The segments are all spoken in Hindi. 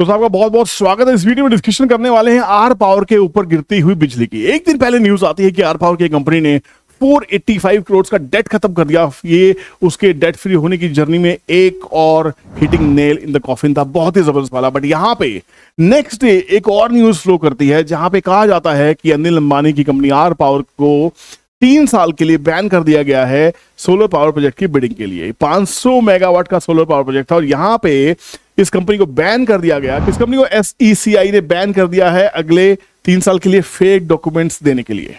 तो साहब का बहुत बहुत स्वागत है इस वीडियो में डिस्कशन करने वाले हैं आर पावर के ऊपर गिरती हुई बिजली की एक दिन पहले न्यूज आती है कि आर पावर की कंपनी ने 485 करोड़ का डेट खत्म कर दिया ये उसके डेट फ्री होने की जर्नी में एक और hitting nail in the coffin था बहुत ही जबरदस्त वाला बट यहाँ पे नेक्स्ट डे एक और न्यूज फ्लो करती है जहां पे कहा जाता है कि अनिल अंबानी की कंपनी आर पावर को तीन साल के लिए बैन कर दिया गया है सोलर पावर प्रोजेक्ट की बिडिंग के लिए 500 मेगावाट का सोलर पावर प्रोजेक्ट था और यहां पे इस कंपनी को बैन कर दिया गया किस कंपनी को एस e ने बैन कर दिया है अगले तीन साल के लिए फेक डॉक्यूमेंट्स देने के लिए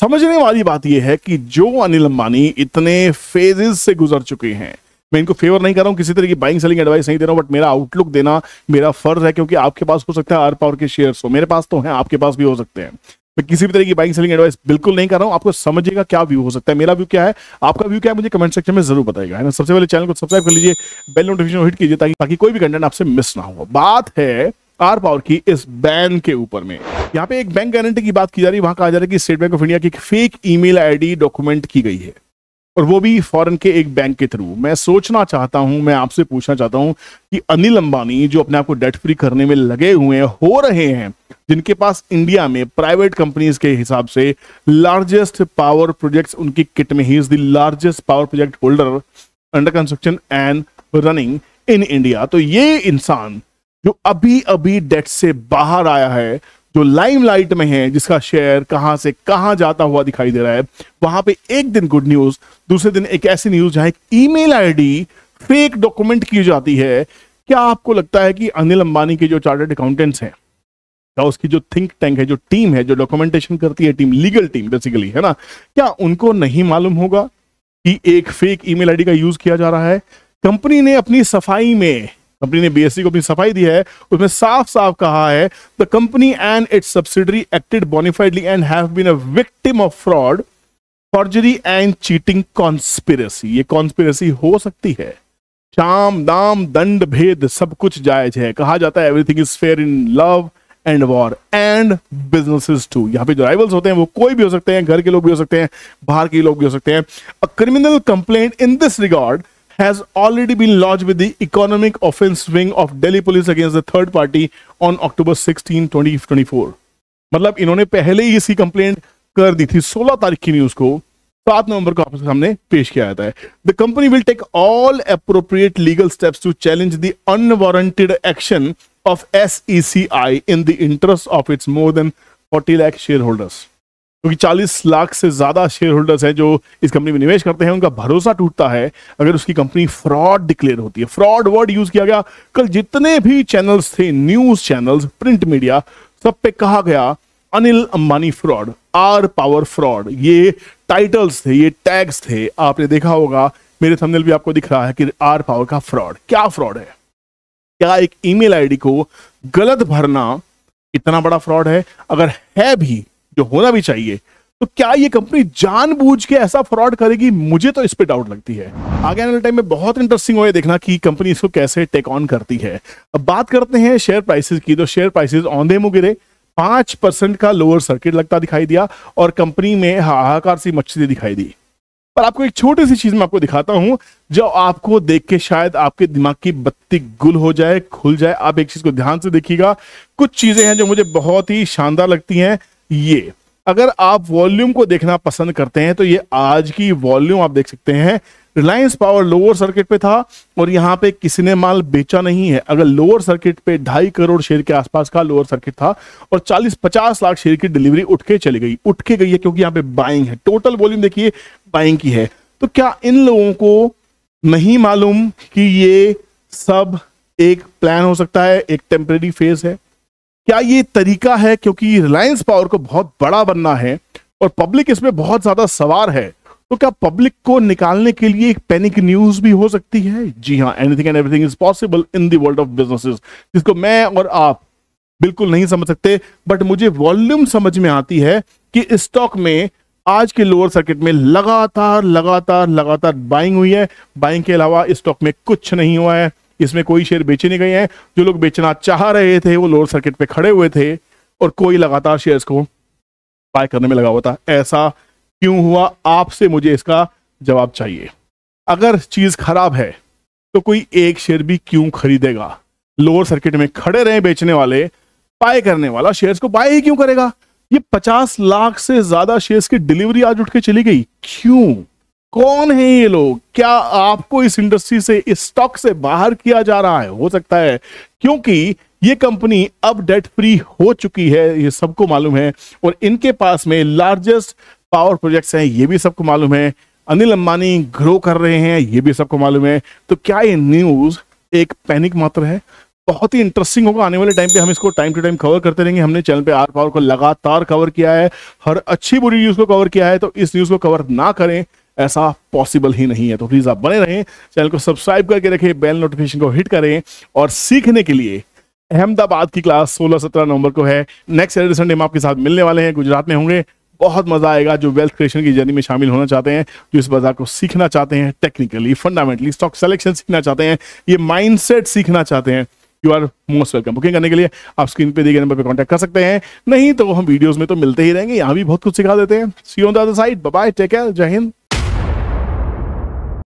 समझने वाली बात यह है कि जो अनिल अंबानी इतने फेजेस से गुजर चुके हैं मैं इनको फेवर नहीं कर रहा हूं किसी तरह की बाइंग सेलिंग एडवाइस नहीं दे रहा हूं बट मेरा आउटलुक देना मेरा फर्ज है क्योंकि आपके पास हो सकता है आर पावर के शेयर्स हो मेरे पास तो हैं आपके पास भी हो सकते हैं मैं किसी भी तरह की बाइक सेलिंग एडवाइस बिल्कुल नहीं कर रहा हूँ आपको समझिएगा क्या व्यू हो सकता है मेरा व्यू क्या है आपका व्यू क्या है मुझे कमेंट सेक्शन में जरूर बताएगा है ना सबसे पहले चैनल को सब्सक्राइब कर लीजिए बेल नोटिफिकेशन हिट कीजिए ताकि ताकि कोई भी कंटेंट आपसे मिस ना हो बात है आर पावर की इस बैन के ऊपर में यहाँ पे एक बैंक गारंटी की बात की जा रही है वहां कहा जा रहा है कि स्टेट बैंक ऑफ इंडिया की फेक ईमेल आईडी डॉक्यूमेंट की गई है और वो भी फॉरेन के एक बैंक के थ्रू मैं सोचना चाहता हूं मैं आपसे पूछना चाहता हूं कि अनिल अंबानी जो अपने आप को डेट फ्री करने में लगे हुए हो रहे हैं जिनके पास इंडिया में प्राइवेट कंपनीज के हिसाब से लार्जेस्ट पावर प्रोजेक्ट्स उनकी किट में ही is the largest power project holder under construction and running in India तो ये इंसान जो अभी अभी डेट से बाहर आया है जो लाइमलाइट में है जिसका शेयर कहां से कहां जाता हुआ दिखाई दे रहा है वहां पे एक दिन गुड न्यूज दूसरे दिन एक ऐसी न्यूज जहां एक ईमेल आईडी फेक डॉक्यूमेंट की जाती है क्या आपको लगता है कि अनिल अंबानी के जो चार्टर्ड अकाउंटेंट्स हैं या उसकी जो थिंक टैंक है जो टीम है जो डॉक्यूमेंटेशन करती है टीम लीगल टीम बेसिकली है ना क्या उनको नहीं मालूम होगा कि एक फेक ईमेल आईडी का यूज किया जा रहा है कंपनी ने अपनी सफाई में कंपनी ने बीएससी e को अपनी सफाई दी है उसमें साफ साफ कहा है the company and its subsidiary acted bonafidely and have been a victim of fraud forgery and cheating conspiracy ये कॉन्स्पिरसी हो सकती है शाम दाम दंड भेद सब कुछ जायज है कहा जाता है everything is fair in love and war and business too यहाँ पे जो राइवल्स होते हैं वो कोई भी हो सकते हैं घर के लोग भी हो सकते हैं बाहर के लोग भी हो सकते हैं a criminal complaint in this regard has already been lodged with the Economic Offence Wing of Delhi Police against the third party on October 16, 2024. मतलब इन्होंने पहले ही इसकी कंप्लेंट कर दी थी 16 तारीख की न्यूज को 7 नवंबर को आपके सामने पेश किया जाता है the company will take all appropriate legal steps to challenge the unwarranted action of S in the interest of its more than 40 lakh share holders क्योंकि तो 40 लाख से ज़्यादा शेयर होल्डर्स हैं जो इस कंपनी में निवेश करते हैं उनका भरोसा टूटता है अगर उसकी कंपनी फ्रॉड डिक्लेयर होती है फ्रॉड वर्ड यूज़ किया गया कल जितने भी चैनल्स थे न्यूज़ चैनल्स प्रिंट मीडिया सब पे कहा गया Anil Ambani fraud R power fraud ये टाइटल्स थे ये टैग्स थे आपने देखा होगा मेरे थंबनेल भी आपको दिख रहा है कि आर पावर का फ्रॉड क्या फ्रॉड है क्या एक ईमेल आईडी को गलत भरना इतना बड़ा फ्रॉड है अगर है भी जो होना भी चाहिए तो क्या ये कंपनी जानबूझ के ऐसा फ्रॉड करेगी मुझे तो इस पर डाउट लगती है आगे आने वाले टाइम में बहुत इंटरेस्टिंग होगा देखना कि कंपनी इसको कैसे टेक ऑन करती है अब बात करते हैं शेयर प्राइसेस की तो शेयर प्राइसेज औंधे मु गिरे पांच परसेंट का लोअर सर्किट लगता दिखाई दिया और कंपनी में हाहाकार सी मछली दिखाई दी पर आपको एक छोटी सी चीज मैं आपको दिखाता हूं जो आपको देख के शायद आपके दिमाग की बत्ती गुल हो जाए खुल जाए आप एक चीज को ध्यान से देखिएगा कुछ चीजें हैं जो मुझे बहुत ही शानदार लगती हैं ये अगर आप वॉल्यूम को देखना पसंद करते हैं तो ये आज की वॉल्यूम आप देख सकते हैं रिलायंस पावर लोअर सर्किट पे था और यहाँ पे किसी ने माल बेचा नहीं है अगर लोअर सर्किट पे ढाई करोड़ शेयर के आसपास का लोअर सर्किट था और 40-50 लाख शेयर की डिलीवरी उठ के चली गई उठ के गई है क्योंकि यहाँ पे बाइंग है टोटल वॉल्यूम देखिए बाइंग की है तो क्या इन लोगों को नहीं मालूम कि ये सब एक प्लान हो सकता है एक टेम्परे फेज है क्या ये तरीका है क्योंकि रिलायंस पावर को बहुत बड़ा बनना है और पब्लिक इसमें बहुत ज्यादा सवार है तो क्या पब्लिक को निकालने के लिए एक पैनिक न्यूज भी हो सकती है जी हाँ anything and everything is possible in the world of businesses जिसको मैं और आप बिल्कुल नहीं समझ सकते बट मुझे वॉल्यूम समझ में आती है कि स्टॉक में आज के लोअर सर्किट में लगातार लगातार लगातार बाइंग हुई है बाइंग के अलावा स्टॉक में कुछ नहीं हुआ है इसमें कोई शेयर बेचे नहीं गए हैं जो लोग बेचना चाह रहे थे वो लोअर सर्किट पे खड़े हुए थे और कोई लगातार शेयर्स को बाय करने में लगा हुआ था ऐसा क्यों हुआ आपसे मुझे इसका जवाब चाहिए अगर चीज खराब है तो कोई एक शेयर भी क्यों खरीदेगा लोअर सर्किट में खड़े रहे बेचने वाले बाय करने वाला शेयर्स को बाय ही क्यों करेगा ये पचास लाख से ज्यादा शेयर्स की डिलीवरी आज उठ के चली गई क्यों कौन है ये लोग क्या आपको इस इंडस्ट्री से इस स्टॉक से बाहर किया जा रहा है हो सकता है क्योंकि ये कंपनी अब डेट फ्री हो चुकी है ये सबको मालूम है और इनके पास में लार्जेस्ट पावर प्रोजेक्ट्स हैं ये भी सबको मालूम है अनिल अंबानी ग्रो कर रहे हैं ये भी सबको मालूम है तो क्या ये न्यूज़ एक पैनिक मात्र है बहुत ही इंटरेस्टिंग होगा आने वाले टाइम पे हम इसको टाइम टू टाइम कवर करते रहेंगे हमने चैनल पे आर पावर को लगातार कवर किया है हर अच्छी बुरी न्यूज़ को कवर किया है तो इस न्यूज़ को कवर ना करें ऐसा पॉसिबल ही नहीं है तो प्लीज़ आप बने रहें चैनल को सब्सक्राइब करके रखें बेल नोटिफिकेशन को हिट करें और सीखने के लिए अहमदाबाद की क्लास 16-17 नवंबर को है नेक्स्ट सैटरडे संडे हम आपके साथ मिलने वाले हैं गुजरात में होंगे बहुत मजा आएगा जो वेल्थ क्रिएशन की जर्नी में शामिल होना चाहते हैं जो इस बाजार को सीखना चाहते हैं टेक्निकली फंडामेंटली स्टॉक सेलेक्शन सीखना चाहते हैं ये माइंडसेट सीखना चाहते हैं you are most welcome booking करने के लिए आप स्क्रीन पे दिए गए नंबर पे कांटेक्ट कर सकते हैं नहीं तो हम वीडियोस में तो मिलते ही रहेंगे यहाँ भी बहुत कुछ सिखा देते हैं see on the other side bye take care जय हिंद